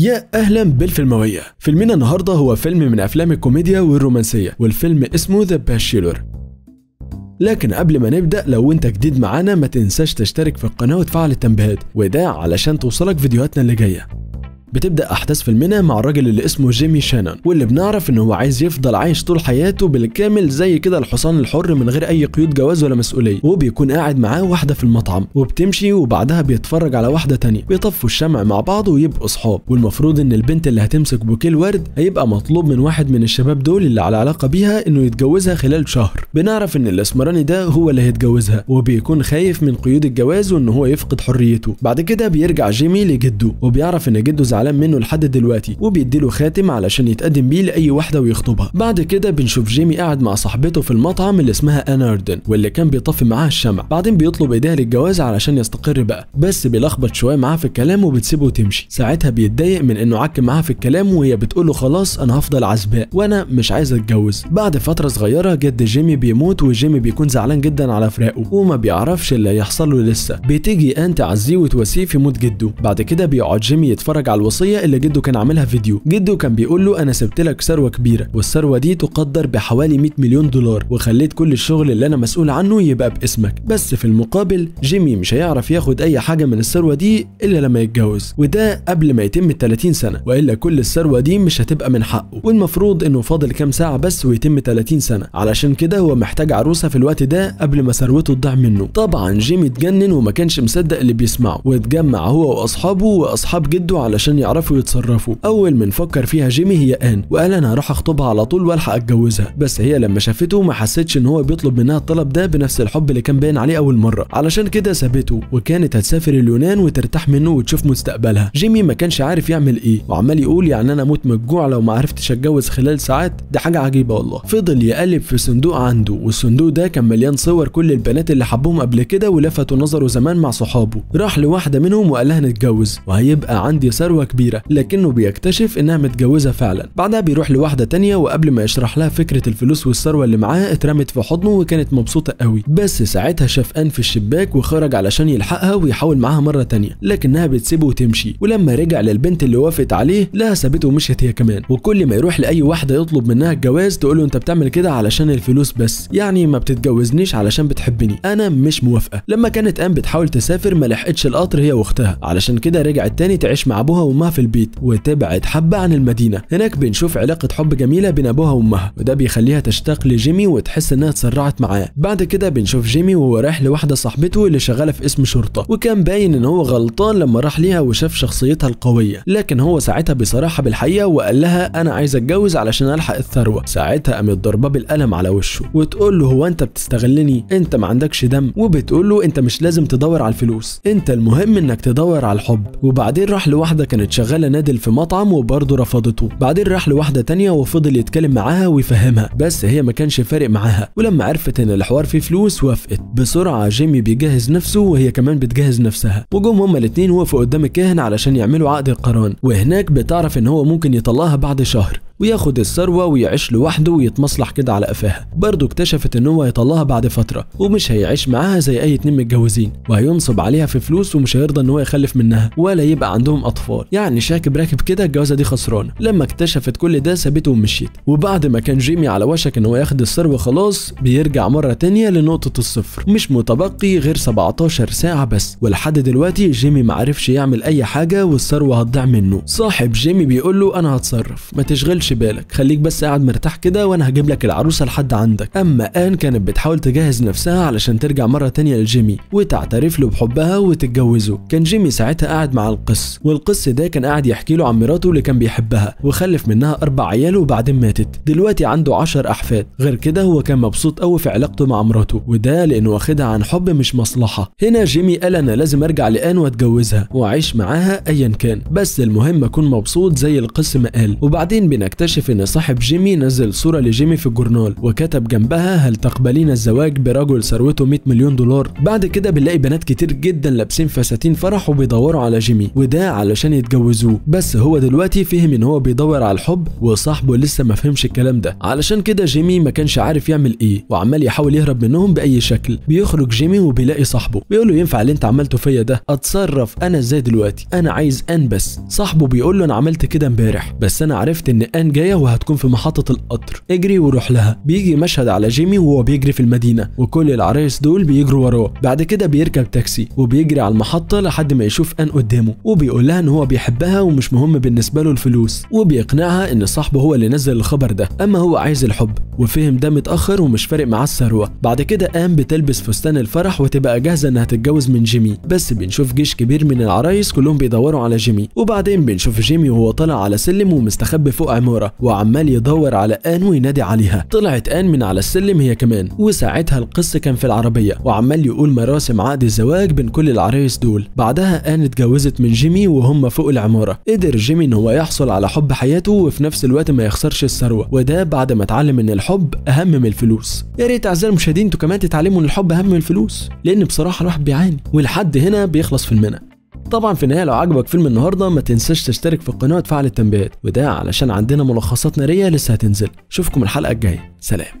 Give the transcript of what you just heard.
يا اهلا بالفيلمويه فيلمنا النهارده هو فيلم من افلام الكوميديا والرومانسيه والفيلم اسمه ذا باشيلور لكن قبل ما نبدا لو انت جديد معانا ما تنساش تشترك في القناه وتفعل التنبيهات وده علشان توصلك فيديوهاتنا اللي جايه بتبدا احداث فيلمنا مع الراجل اللي اسمه جيمي شانون واللي بنعرف ان هو عايز يفضل عايش طول حياته بالكامل زي كده الحصان الحر من غير اي قيود جواز ولا مسؤوليه وبيكون قاعد معاه واحده في المطعم وبتمشي وبعدها بيتفرج على واحده تانية بيطفوا الشمع مع بعض ويبقوا صحاب والمفروض ان البنت اللي هتمسك بوكيه الورد هيبقى مطلوب من واحد من الشباب دول اللي على علاقه بيها انه يتجوزها خلال شهر بنعرف ان الاسمراني ده هو اللي هيتجوزها وبيكون خايف من قيود الجواز وان هو يفقد حريته بعد كده بيرجع جيمي لجده وبيعرف ان جده زعلان منه لحد دلوقتي وبيديله خاتم علشان يتقدم بيه لاي واحده ويخطبها بعد كده بنشوف جيمي قاعد مع صاحبته في المطعم اللي اسمها انا اردن واللي كان بيطفي معاها الشمع بعدين بيطلب ايديها للجواز علشان يستقر بقى بس بيلخبط شويه معاها في الكلام وبتسيبه وتمشي ساعتها بيتضايق من انه عك معاها في الكلام وهي بتقول له خلاص انا هفضل عزباء وانا مش عايز اتجوز بعد فتره صغيره جد جيمي بيموت وجيمي بيكون زعلان جدا على فراقه وما بيعرفش اللي هيحصل له لسه بتيجي ان تعزيه وتواسيه في موت جده بعد كده بيقعد جيمي يتفرج على الوصيه اللي جده كان عاملها فيديو جده كان بيقول له انا سبت لك ثروه كبيره والثروه دي تقدر بحوالي 100 مليون دولار وخليت كل الشغل اللي انا مسؤول عنه يبقى باسمك بس في المقابل جيمي مش هيعرف ياخد اي حاجه من الثروه دي الا لما يتجوز وده قبل ما يتم ال 30 سنه والا كل الثروه دي مش هتبقى من حقه والمفروض انه فاضل كام ساعه بس ويتم 30 سنه علشان كده هو محتاج عروسه في الوقت ده قبل ما ثروته تضيع منه طبعا جيمي اتجنن وما كانش مصدق اللي بيسمعه واتجمع هو واصحابه واصحاب جده علشان يعرفوا يتصرفوا اول من فكر فيها جيمي هي ان وقال انا هروح اخطبها على طول والحق اتجوزها بس هي لما شافته ما حستش ان هو بيطلب منها الطلب ده بنفس الحب اللي كان باين عليه اول مره علشان كده سابته وكانت هتسافر اليونان وترتاح منه وتشوف مستقبلها جيمي ما كانش عارف يعمل ايه وعمال يقول يعني انا اموت من الجوع لو ما عرفتش اتجوز خلال ساعات دي حاجه عجيبه والله فضل يقلب في صندوق عنده والصندوق ده كان مليان صور كل البنات اللي حبهم قبل كده ولفتوا نظره زمان مع صحابه راح لواحده منهم وقال لها نتجوز وهيبقى عندي ثروه كبيرة لكنه بيكتشف انها متجوزة فعلا بعدها بيروح لواحدة تانية وقبل ما يشرح لها فكرة الفلوس والثروة اللي معاها اترمت في حضنه وكانت مبسوطة قوي بس ساعتها شاف أن في الشباك وخرج علشان يلحقها ويحاول معاها مرة تانية لكنها بتسيبه وتمشي ولما رجع للبنت اللي وافقت عليه لا سابته ومشيت هي كمان وكل ما يروح لأي واحدة يطلب منها الجواز تقول له انت بتعمل كده علشان الفلوس بس يعني ما بتتجوزنيش علشان بتحبني انا مش موافقة لما كانت أن بتحاول تسافر ما لحقتش القطر هي واختها علشان كده رجعت تاني تعيش مع ابوها امها في البيت وتبعد حبة عن المدينة هناك بنشوف علاقة حب جميلة بين أبوها وأمها وده بيخليها تشتاق لجيمي وتحس إنها اتسرعت معاه بعد كده بنشوف جيمي وهو رايح لواحدة صاحبته اللي شغالة في اسم شرطة وكان باين إن هو غلطان لما راح ليها وشاف شخصيتها القوية لكن هو ساعتها بصراحة بالحقيقة وقال لها أنا عايز أتجوز علشان ألحق الثروة ساعتها قامت ضربة بالقلم على وشه وتقول له هو أنت بتستغلني أنت ما عندكش دم وبتقول له أنت مش لازم تدور على الفلوس أنت المهم إنك تدور على الحب وبعدين راح لواحدة كانت كانت شغاله نادل في مطعم وبرضه رفضته بعدين راح لواحده تانية وفضل يتكلم معاها ويفهمها بس هي ما كانش فارق معاها ولما عرفت ان الحوار فيه فلوس وافقت بسرعه جيمي بيجهز نفسه وهي كمان بتجهز نفسها وجم هما الاتنين وقفوا قدام الكاهن علشان يعملوا عقد القران وهناك بتعرف ان هو ممكن يطلقها بعد شهر وياخد الثروه ويعيش لوحده ويتمصلح كده على قفاها برضه اكتشفت ان هو هيطلقها بعد فتره ومش هيعيش معاها زي اي اتنين متجوزين وهينصب عليها في فلوس ومش هيرضى ان هو يخلف منها ولا يبقى عندهم اطفال يعني شاكب راكب كده الجوازه دي خسرانه لما اكتشفت كل ده سابته ومشيت وبعد ما كان جيمي على وشك ان هو ياخد الثروه خلاص بيرجع مره تانية لنقطه الصفر مش متبقي غير 17 ساعه بس ولحد دلوقتي جيمي معرفش يعمل اي حاجه والثروه هتضيع منه صاحب جيمي بيقول له انا هتصرف ما تشغلش تشغلش بالك خليك بس قاعد مرتاح كده وانا هجيب لك العروسه لحد عندك اما ان كانت بتحاول تجهز نفسها علشان ترجع مره تانية لجيمي وتعترف له بحبها وتتجوزه كان جيمي ساعتها قاعد مع القس والقس ده كان قاعد يحكي له عن مراته اللي كان بيحبها وخلف منها اربع عيال وبعدين ماتت دلوقتي عنده 10 احفاد غير كده هو كان مبسوط قوي في علاقته مع مراته وده لانه واخدها عن حب مش مصلحه هنا جيمي قال انا لازم ارجع لان واتجوزها واعيش معاها ايا كان بس المهم اكون مبسوط زي القس ما قال وبعدين بنكتب يكتشف ان صاحب جيمي نزل صورة لجيمي في الجورنال وكتب جنبها هل تقبلين الزواج برجل ثروته 100 مليون دولار بعد كده بنلاقي بنات كتير جدا لابسين فساتين فرح وبيدوروا على جيمي وده علشان يتجوزوه بس هو دلوقتي فهم ان هو بيدور على الحب وصاحبه لسه ما فهمش الكلام ده علشان كده جيمي ما كانش عارف يعمل ايه وعمال يحاول يهرب منهم باي شكل بيخرج جيمي وبيلاقي صاحبه بيقول له ينفع اللي انت عملته فيا ده اتصرف انا ازاي دلوقتي انا عايز ان بس صاحبه بيقول له انا عملت كده امبارح بس انا عرفت ان ان جايه وهتكون في محطه القطر اجري وروح لها بيجي مشهد على جيمي وهو بيجري في المدينه وكل العرايس دول بيجروا وراه بعد كده بيركب تاكسي وبيجري على المحطه لحد ما يشوف ان قدامه وبيقول لها ان هو بيحبها ومش مهم بالنسبه له الفلوس وبيقنعها ان صاحبه هو اللي نزل الخبر ده اما هو عايز الحب وفهم ده متاخر ومش فارق معاه الثروه بعد كده قام بتلبس فستان الفرح وتبقى جاهزه انها تتجوز من جيمي بس بنشوف جيش كبير من العرايس كلهم بيدوروا على جيمي وبعدين بنشوف جيمي وهو طالع على سلم ومستخبي فوق عمارة العمارة وعمال يدور على آن وينادي عليها طلعت آن من على السلم هي كمان وساعتها القس كان في العربية وعمال يقول مراسم عقد الزواج بين كل العرايس دول بعدها آن اتجوزت من جيمي وهم فوق العمارة قدر جيمي ان هو يحصل على حب حياته وفي نفس الوقت ما يخسرش الثروة وده بعد ما اتعلم ان الحب اهم من الفلوس يا ريت اعزائي المشاهدين انتوا كمان تتعلموا ان الحب اهم من الفلوس لان بصراحة الواحد بيعاني ولحد هنا بيخلص في المنى طبعا في النهايه لو عجبك فيلم النهارده ما تنساش تشترك في القناه وتفعل التنبيهات وده علشان عندنا ملخصات ناريه لسه هتنزل اشوفكم الحلقه الجايه سلام